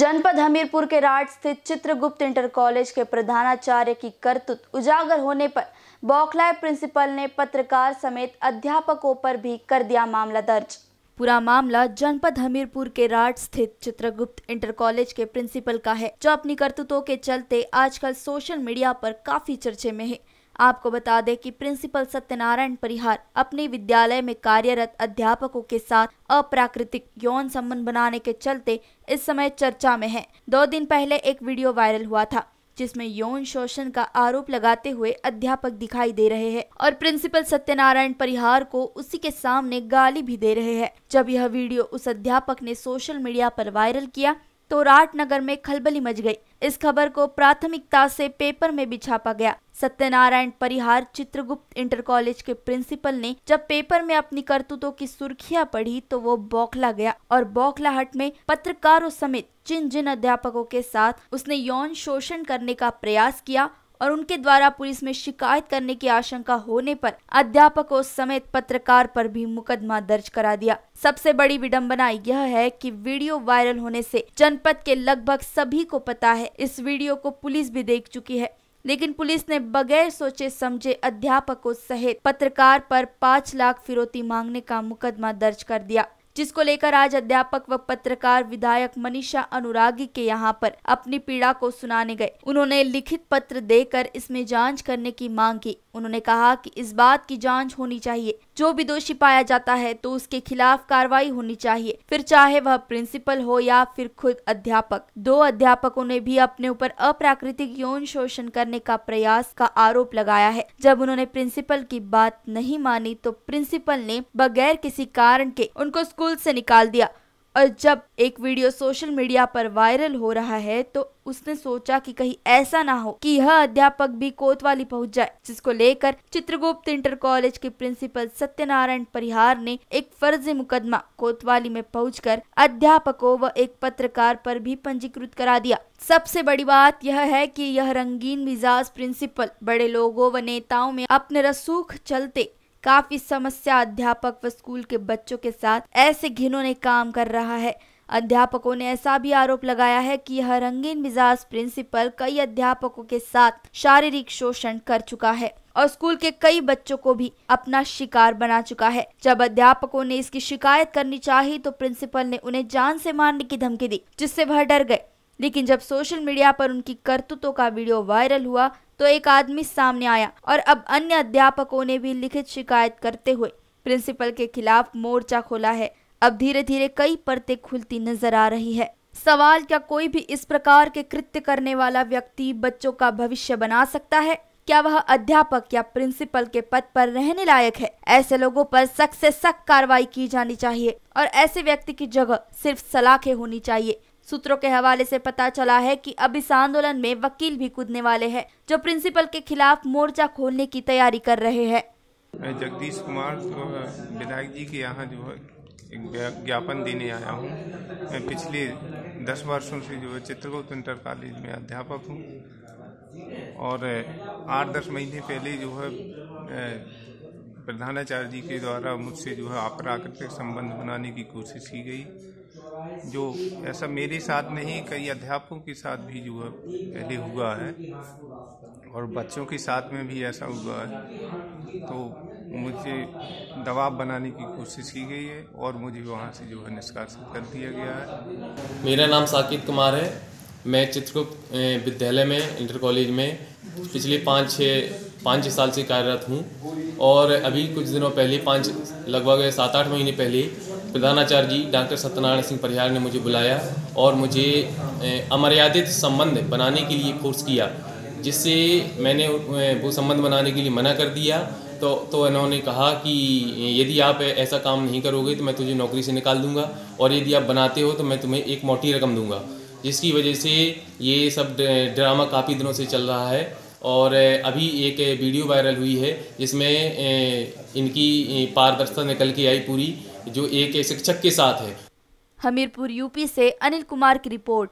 जनपद हमीरपुर के राट स्थित चित्रगुप्त इंटर कॉलेज के प्रधानाचार्य की करतुत उजागर होने पर बौखलाए प्रिंसिपल ने पत्रकार समेत अध्यापकों पर भी कर दिया मामला दर्ज पूरा मामला जनपद हमीरपुर के राट स्थित चित्रगुप्त इंटर कॉलेज के प्रिंसिपल का है जो अपनी करतूतों के चलते आजकल सोशल मीडिया पर काफी चर्चे में है आपको बता दें कि प्रिंसिपल सत्यनारायण परिहार अपने विद्यालय में कार्यरत अध्यापकों के साथ अप्राकृतिक यौन संबंध बनाने के चलते इस समय चर्चा में है दो दिन पहले एक वीडियो वायरल हुआ था जिसमें यौन शोषण का आरोप लगाते हुए अध्यापक दिखाई दे रहे हैं और प्रिंसिपल सत्यनारायण परिहार को उसी के सामने गाली भी दे रहे हैं जब यह वीडियो उस अध्यापक ने सोशल मीडिया पर वायरल किया तो राटनगर में खलबली मच गई इस खबर को प्राथमिकता से पेपर में भी छापा गया सत्यनारायण परिहार चित्रगुप्त इंटर कॉलेज के प्रिंसिपल ने जब पेपर में अपनी करतूतों की सुर्खियां पढ़ी तो वो बौखला गया और बौखलाहट में पत्रकारों समेत जिन जिन अध्यापकों के साथ उसने यौन शोषण करने का प्रयास किया और उनके द्वारा पुलिस में शिकायत करने की आशंका होने पर अध्यापकों समेत पत्रकार पर भी मुकदमा दर्ज करा दिया सबसे बड़ी विडम्बना यह है कि वीडियो वायरल होने से जनपद के लगभग सभी को पता है इस वीडियो को पुलिस भी देख चुकी है लेकिन पुलिस ने बगैर सोचे समझे अध्यापकों सहित पत्रकार पर पाँच लाख फिरौती मांगने का मुकदमा दर्ज कर दिया जिसको लेकर आज अध्यापक व पत्रकार विधायक मनीषा अनुरागी के यहाँ पर अपनी पीड़ा को सुनाने गए उन्होंने लिखित पत्र देकर इसमें जाँच करने की मांग की उन्होंने कहा की इस बात की जाँच होनी चाहिए जो भी दोषी पाया जाता है तो उसके खिलाफ कार्रवाई होनी चाहिए फिर चाहे वह प्रिंसिपल हो या फिर खुद अध्यापक दो अध्यापकों ने भी अपने ऊपर अप्राकृतिक यौन शोषण करने का प्रयास का आरोप लगाया है जब उन्होंने प्रिंसिपल की बात नहीं मानी तो प्रिंसिपल ने बगैर किसी कारण के उनको स्कूल से निकाल दिया और जब एक वीडियो सोशल मीडिया पर वायरल हो रहा है तो उसने सोचा कि कहीं ऐसा ना हो कि यह अध्यापक भी कोतवाली पहुंच जाए जिसको लेकर चित्रगुप्त इंटर कॉलेज के प्रिंसिपल सत्यनारायण परिहार ने एक फर्जी मुकदमा कोतवाली में पहुंचकर अध्यापकों व एक पत्रकार पर भी पंजीकृत करा दिया सबसे बड़ी बात यह है कि यह रंगीन मिजाज प्रिंसिपल बड़े लोगों व नेताओं में अपने रसूख चलते काफी समस्या अध्यापक व स्कूल के बच्चों के साथ ऐसे घिनौने काम कर रहा है अध्यापकों ने ऐसा भी आरोप लगाया है कि यह रंगीन मिजाज प्रिंसिपल कई अध्यापकों के साथ शारीरिक शोषण कर चुका है और स्कूल के कई बच्चों को भी अपना शिकार बना चुका है जब अध्यापकों ने इसकी शिकायत करनी चाहिए तो प्रिंसिपल ने उन्हें जान से मारने की धमकी दी जिससे वह डर गए लेकिन जब सोशल मीडिया पर उनकी करतूतों का वीडियो वायरल हुआ तो एक आदमी सामने आया और अब अन्य अध्यापकों ने भी लिखित शिकायत करते हुए प्रिंसिपल के खिलाफ मोर्चा खोला है अब धीरे धीरे कई परतें खुलती नजर आ रही है सवाल क्या कोई भी इस प्रकार के कृत्य करने वाला व्यक्ति बच्चों का भविष्य बना सकता है क्या वह अध्यापक या प्रिंसिपल के पद पर रहने लायक है ऐसे लोगों पर सख्त से सख्त कार्रवाई की जानी चाहिए और ऐसे व्यक्ति की जगह सिर्फ सलाखें होनी चाहिए सूत्रों के हवाले से पता चला है कि अब इस आंदोलन में वकील भी कूदने वाले हैं जो प्रिंसिपल के खिलाफ मोर्चा खोलने की तैयारी कर रहे हैं जगदीश कुमार तो विधायक जी के यहाँ जो है एक ज्ञापन देने आया हूँ मैं पिछले दस वर्षों से जो है चित्रगुप्त इंटर कॉलेज में अध्यापक हूँ और आठ दस महीने पहले जो है प्रधानाचार्य जी के द्वारा मुझसे जो है आपराकृतिक संबंध बनाने की कोशिश की गई जो ऐसा मेरे साथ नहीं कई अध्यापकों के साथ भी जो है पहले हुआ है और बच्चों के साथ में भी ऐसा हुआ है तो मुझे दबाव बनाने की कोशिश की गई है और मुझे वहाँ से जो है निष्कासित कर दिया गया है मेरा नाम साकिब कुमार है मैं चित्रगुप्त विद्यालय में इंटर कॉलेज में पिछले पाँच छः पाँच छः साल से कार्यरत हूँ और अभी कुछ दिनों पहले पाँच लगभग सात आठ महीने पहले प्रधानाचार्य जी डॉक्टर सत्यनारायण सिंह परिहार ने मुझे बुलाया और मुझे अमर्यादित संबंध बनाने के लिए कोर्स किया जिससे मैंने वो संबंध बनाने के लिए मना कर दिया तो तो इन्होंने कहा कि यदि आप ऐसा काम नहीं करोगे तो मैं तुझे नौकरी से निकाल दूंगा और यदि आप बनाते हो तो मैं तुम्हें एक मोटी रकम दूंगा जिसकी वजह से ये सब ड्रामा काफ़ी दिनों से चल रहा है और अभी एक वीडियो वायरल हुई है जिसमें इनकी पारदर्शिता निकल के आई पूरी जो एक शिक्षक के साथ है हमीरपुर यूपी से अनिल कुमार की रिपोर्ट